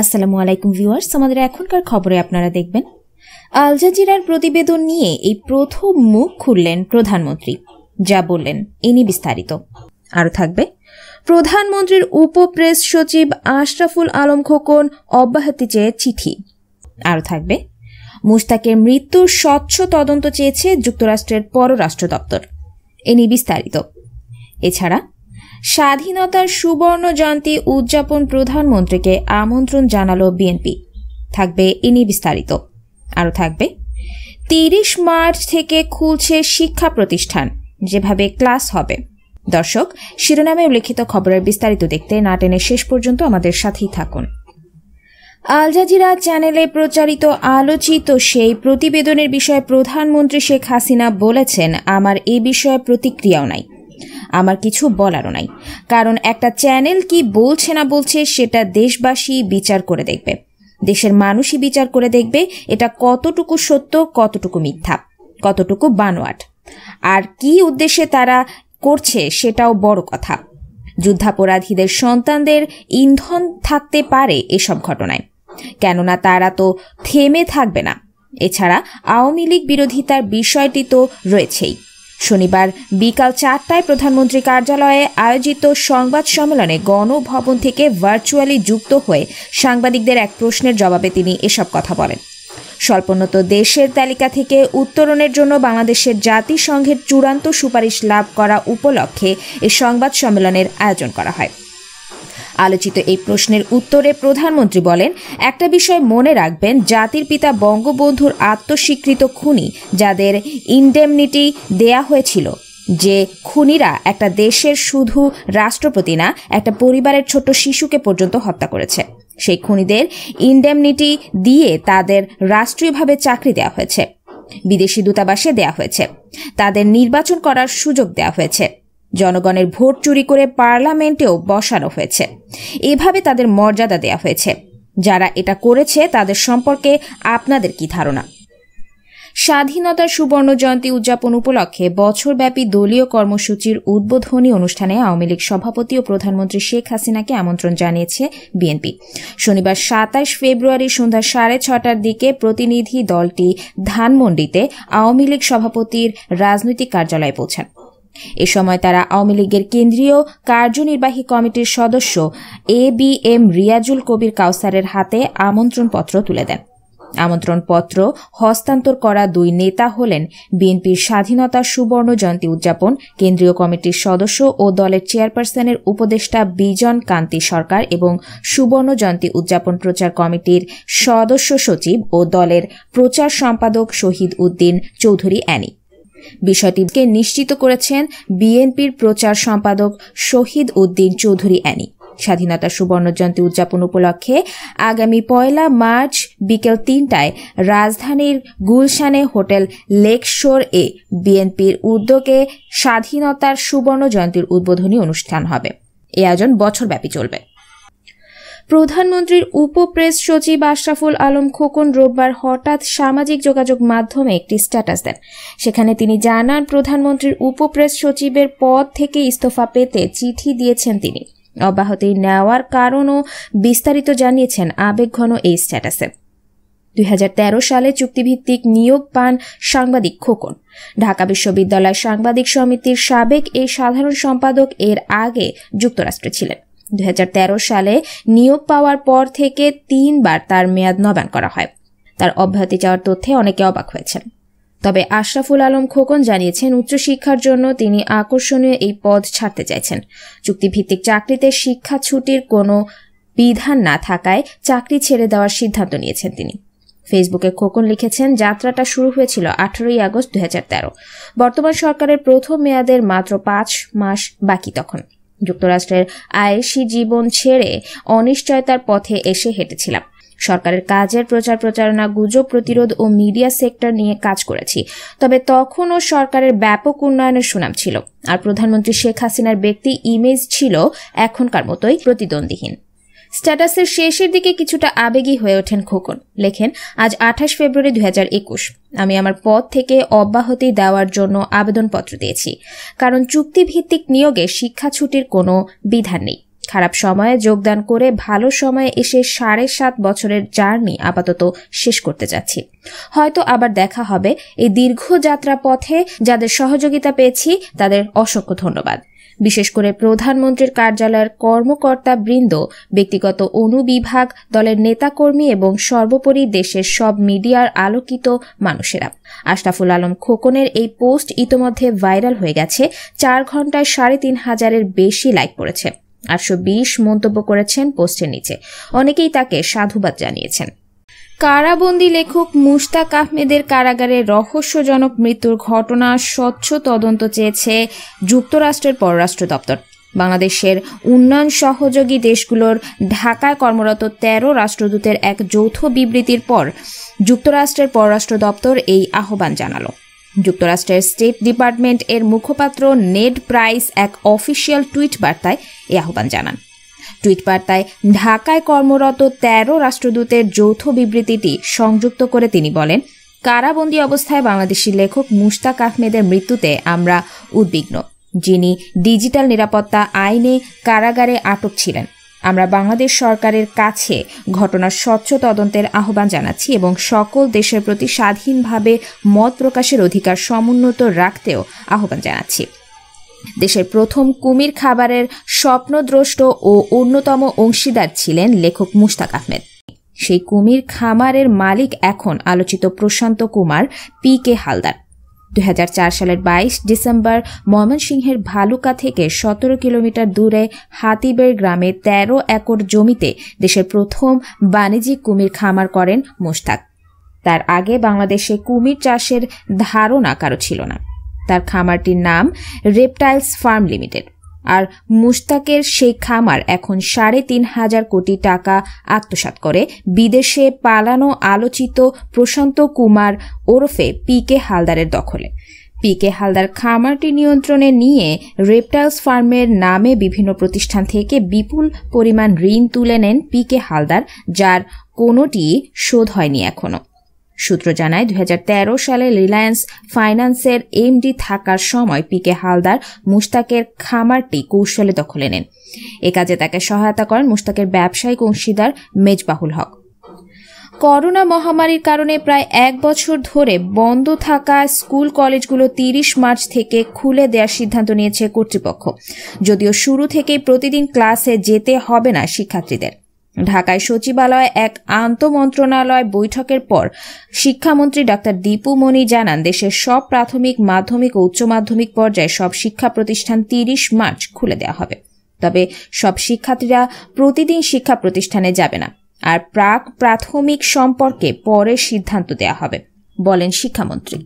আসসালামু আলাইকুম ভিউয়ার্স আমাদের এখনকার খবরে আপনারা দেখবেন আল জাজিরার প্রতিবেদন নিয়ে এই প্রথম মুখ খুললেন প্রধানমন্ত্রী যা বললেন ইনি বিস্তারিত আরও থাকবে প্রধানমন্ত্রীর উপপ্রেস সচিব আশরাফুল আলম খোকন অব্যাহতি চেয়ে চিঠি আরও থাকবে মুস্তাকের মৃত্যুর স্বচ্ছ তদন্ত চেয়েছে যুক্তরাষ্ট্রের পররাষ্ট্র দপ্তর এনি বিস্তারিত এছাড়া স্বাধীনতার সুবর্ণ জয়ন্তী উদযাপন প্রধানমন্ত্রীকে আমন্ত্রণ জানালো বিএনপি থাকবে ইনি বিস্তারিত আরও থাকবে তিরিশ মার্চ থেকে খুলছে শিক্ষা প্রতিষ্ঠান যেভাবে ক্লাস হবে দর্শক শিরোনামে উল্লেখিত খবরের বিস্তারিত দেখতে না টেনে শেষ পর্যন্ত আমাদের সাথেই থাকুন আল জাজিরা চ্যানেলে প্রচারিত আলোচিত সেই প্রতিবেদনের বিষয়ে প্রধানমন্ত্রী শেখ হাসিনা বলেছেন আমার এ বিষয়ে প্রতিক্রিয়াও নাই আমার কিছু বলারও নাই কারণ একটা চ্যানেল কি বলছে না বলছে সেটা দেশবাসী বিচার করে দেখবে দেশের মানুষই বিচার করে দেখবে এটা কতটুকু সত্য কতটুকু মিথ্যা কতটুকু বানোয়াট আর কি উদ্দেশ্যে তারা করছে সেটাও বড় কথা যুদ্ধাপরাধীদের সন্তানদের ইন্ধন থাকতে পারে এসব ঘটনায় কেননা তারা তো থেমে থাকবে না এছাড়া আওয়ামী লীগ বিরোধিতার বিষয়টি তো রয়েছেই শনিবার বিকাল চারটায় প্রধানমন্ত্রী কার্যালয়ে আয়োজিত সংবাদ সম্মেলনে গণভবন থেকে ভার্চুয়ালি যুক্ত হয়ে সাংবাদিকদের এক প্রশ্নের জবাবে তিনি এসব কথা বলেন স্বল্পোন্নত দেশের তালিকা থেকে উত্তরণের জন্য বাংলাদেশের জাতিসংঘের চূড়ান্ত সুপারিশ লাভ করা উপলক্ষে এ সংবাদ সম্মেলনের আয়োজন করা হয় আলোচিত এই প্রশ্নের উত্তরে প্রধানমন্ত্রী বলেন একটা বিষয় মনে রাখবেন জাতির পিতা বঙ্গবন্ধুর আত্মস্বীকৃত খুনি যাদের ইনডেমনিটি দেয়া হয়েছিল যে খুনিরা একটা দেশের শুধু রাষ্ট্রপতি না একটা পরিবারের ছোট শিশুকে পর্যন্ত হত্যা করেছে সেই খুনিদের ইনডেমনিটি দিয়ে তাদের রাষ্ট্রীয়ভাবে চাকরি দেওয়া হয়েছে বিদেশি দূতাবাসে দেওয়া হয়েছে তাদের নির্বাচন করার সুযোগ দেওয়া হয়েছে জনগণের ভোট চুরি করে পার্লামেন্টেও বসানো হয়েছে এভাবে তাদের মর্যাদা দেয়া হয়েছে যারা এটা করেছে তাদের সম্পর্কে আপনাদের কি ধারণা স্বাধীনতার সুবর্ণ জয়ন্তী উদযাপন উপলক্ষে বছরব্যাপী দলীয় কর্মসূচির উদ্বোধনী অনুষ্ঠানে আওয়ামী লীগ সভাপতি ও প্রধানমন্ত্রী শেখ হাসিনাকে আমন্ত্রণ জানিয়েছে বিএনপি শনিবার সাতাশ ফেব্রুয়ারি সন্ধ্যা সাড়ে ছটার দিকে প্রতিনিধি দলটি ধানমন্ডিতে আওয়ামী লীগ সভাপতির রাজনৈতিক কার্যালয়ে পৌঁছান এ সময় তারা আওয়ামী লীগের কেন্দ্রীয় কার্যনির্বাহী কমিটির সদস্য A B M Riazul Kabir কাউসারের হাতে আমন্ত্রণপত্র তুলে দেন আমন্ত্রণপত্র হস্তান্তর করা দুই নেতা হলেন বিএনপির স্বাধীনতা সুবর্ণ জয়ন্তী উদযাপন কেন্দ্রীয় কমিটির সদস্য ও দলের চেয়ারপারসনের উপদেষ্টা বিজন কান্তি সরকার এবং সুবর্ণ জয়ন্তী উদযাপন প্রচার কমিটির সদস্য সচিব ও দলের প্রচার সম্পাদক শহীদ উদ্দিন চৌধুরী অ্যানি বিষয়টিকে নিশ্চিত করেছেন বিএনপির প্রচার সম্পাদক শহীদ উদ্দিন চৌধুরী অ্যানি স্বাধীনতা সুবর্ণ জয়ন্তী উদযাপন উপলক্ষে আগামী পয়লা মার্চ বিকেল তিনটায় রাজধানীর গুলশানে হোটেল লেকশোর এ বিএনপির উদ্যোগে স্বাধীনতার সুবর্ণ জয়ন্তীর উদ্বোধনী অনুষ্ঠান হবে এ আয়োজন বছরব্যাপী চলবে প্রধানমন্ত্রীর উপপ্রেস সচিব আশরাফুল আলম খোকন রোববার হঠাৎ সামাজিক যোগাযোগ মাধ্যমে একটি স্ট্যাটাস দেন সেখানে তিনি জানান প্রধানমন্ত্রীর উপপ্রেস সচিবের পদ থেকে ইস্তফা পেতে চিঠি দিয়েছেন তিনি অব্যাহতি নেওয়ার কারণও বিস্তারিত জানিয়েছেন আবেগঘন এই স্ট্যাটাসে দুই সালে চুক্তিভিত্তিক নিয়োগ পান সাংবাদিক খোকন ঢাকা বিশ্ববিদ্যালয় সাংবাদিক সমিতির সাবেক এই সাধারণ সম্পাদক এর আগে যুক্তরাষ্ট্রে ছিলেন দু সালে নিয়োগ পাওয়ার পর থেকে তিনবার তার মেয়াদ নবায়ন করা হয় তার অব্যাহতি চাওয়ার তথ্যে অনেকে অবাক হয়েছেন তবে আশরাফুল আলম খোকন জানিয়েছেন উচ্চশিক্ষার জন্য তিনি আকর্ষণীয় এই পদ ছাড়তে চাইছেন চুক্তিভিত্তিক চাকরিতে শিক্ষা ছুটির কোনো বিধান না থাকায় চাকরি ছেড়ে দেওয়ার সিদ্ধান্ত নিয়েছেন তিনি ফেসবুকে খোকন লিখেছেন যাত্রাটা শুরু হয়েছিল আঠারোই আগস্ট দু বর্তমান সরকারের প্রথম মেয়াদের মাত্র পাঁচ মাস বাকি তখন যুক্তরাষ্ট্রের আয়েসি জীবন ছেড়ে অনিশ্চয়তার পথে এসে হেঁটেছিলাম সরকারের কাজের প্রচার প্রচারণা গুজব প্রতিরোধ ও মিডিয়া সেক্টর নিয়ে কাজ করেছি তবে তখনও সরকারের ব্যাপক উন্নয়নের সুনাম ছিল আর প্রধানমন্ত্রী শেখ হাসিনার ব্যক্তি ইমেজ ছিল এখনকার মতোই প্রতিদ্বন্দ্বীহীন স্ট্যাটাসের শেষের দিকে কিছুটা আবেগী হয়ে ওঠেন খোকন লেখেন আজ আঠাশ ফেব্রুয়ারি দুই আমি আমার পদ থেকে অব্যাহতি দেওয়ার জন্য আবেদনপত্র দিয়েছি কারণ চুক্তিভিত্তিক নিয়োগে শিক্ষা ছুটির কোনো বিধান নেই খারাপ সময়ে যোগদান করে ভালো সময়ে এসে সাড়ে সাত বছরের জার্নি আপাতত শেষ করতে যাচ্ছি হয়তো আবার দেখা হবে এই দীর্ঘ যাত্রা পথে যাদের সহযোগিতা পেয়েছি তাদের অসংখ্য ধন্যবাদ বিশেষ করে প্রধানমন্ত্রীর কার্যালয়ের কর্মকর্তা বৃন্দ ব্যক্তিগত অনুবিভাগ দলের নেতাকর্মী এবং সর্বোপরি দেশের সব মিডিয়ার আলোকিত মানুষেরা আশরাফুল আলম খোকনের এই পোস্ট ইতোমধ্যে ভাইরাল হয়ে গেছে চার ঘন্টায় সাড়ে তিন হাজারের বেশি লাইক পড়েছে আটশো মন্তব্য করেছেন পোস্টের নিচে অনেকেই তাকে সাধুবাদ জানিয়েছেন কারাবন্দী লেখক মুশতাক আহমেদের কারাগারে রহস্যজনক মৃত্যুর ঘটনা স্বচ্ছ তদন্ত চেয়েছে যুক্তরাষ্ট্রের পররাষ্ট্র দপ্তর বাংলাদেশের উন্নয়ন সহযোগী দেশগুলোর ঢাকায় কর্মরত ১৩ রাষ্ট্রদূতের এক যৌথ বিবৃতির পর যুক্তরাষ্ট্রের পররাষ্ট্র দপ্তর এই আহ্বান জানালো যুক্তরাষ্ট্রের স্টেট ডিপার্টমেন্ট এর মুখপাত্র নেড প্রাইস এক অফিসিয়াল টুইট বার্তায় এই আহ্বান জানান টুইট বার্তায় ঢাকায় কর্মরত তেরো রাষ্ট্রদূতের যৌথ বিবৃতিটি সংযুক্ত করে তিনি বলেন কারাবন্দী অবস্থায় বাংলাদেশি লেখক মুশতাক আহমেদের মৃত্যুতে আমরা উদ্বিগ্ন যিনি ডিজিটাল নিরাপত্তা আইনে কারাগারে আটক ছিলেন আমরা বাংলাদেশ সরকারের কাছে ঘটনার স্বচ্ছ তদন্তের আহ্বান জানাচ্ছি এবং সকল দেশের প্রতি স্বাধীনভাবে মত প্রকাশের অধিকার সমুন্নত রাখতেও আহ্বান জানাচ্ছি দেশের প্রথম কুমির খাবারের স্বপ্নদ্রষ্ট ও অন্যতম অংশীদার ছিলেন লেখক মুশতাক আহমেদ সেই কুমির খামারের মালিক এখন আলোচিত প্রশান্ত কুমার পি কে হালদার দু সালের বাইশ ডিসেম্বর ময়মনসিংহের ভালুকা থেকে সতেরো কিলোমিটার দূরে হাতিবের গ্রামে ১৩ একর জমিতে দেশের প্রথম বাণিজ্যিক কুমির খামার করেন মুস্তাক তার আগে বাংলাদেশে কুমির চাষের ধারণা কারো ছিল না তার খামারটির নাম রেপটাইলস ফার্ম লিমিটেড আর মুশতাকের সেই খামার এখন সাড়ে তিন হাজার কোটি টাকা আত্মসাত করে বিদেশে পালানো আলোচিত প্রশান্ত কুমার ওরফে পি কে হালদারের দখলে পি কে হালদার খামারটি নিয়ন্ত্রণে নিয়ে রেপটাইলস ফার্মের নামে বিভিন্ন প্রতিষ্ঠান থেকে বিপুল পরিমাণ ঋণ তুলে নেন পি কে হালদার যার কোনোটি শোধ হয়নি এখনও সূত্র জানায় দুই সালে রিলায়েন্স ফাইন্যান্সের এমডি থাকার সময় পিকে হালদার মুশতাকের খামারটি কৌশলে দখলে নেন এ কাজে তাকে সহায়তা করেন মুশতাকের ব্যবসায়িক অংশীদার মেজবাহুল হক করোনা মহামারীর কারণে প্রায় এক বছর ধরে বন্ধ থাকা স্কুল কলেজগুলো তিরিশ মার্চ থেকে খুলে দেওয়ার সিদ্ধান্ত নিয়েছে কর্তৃপক্ষ যদিও শুরু থেকেই প্রতিদিন ক্লাসে যেতে হবে না শিক্ষার্থীদের ঢাকায় সচিবালয়ে এক আন্তমন্ত্রণালয় বৈঠকের পর শিক্ষামন্ত্রী ডাক্তার দীপু মনি জানান দেশের সব প্রাথমিক মাধ্যমিক ও উচ্চ মাধ্যমিক পর্যায়ে সব শিক্ষা প্রতিষ্ঠান তিরিশ মার্চ খুলে দেওয়া হবে তবে সব শিক্ষার্থীরা প্রতিদিন শিক্ষা প্রতিষ্ঠানে যাবে না আর প্রাক প্রাথমিক সম্পর্কে পরে সিদ্ধান্ত দেওয়া হবে বলেন শিক্ষামন্ত্রী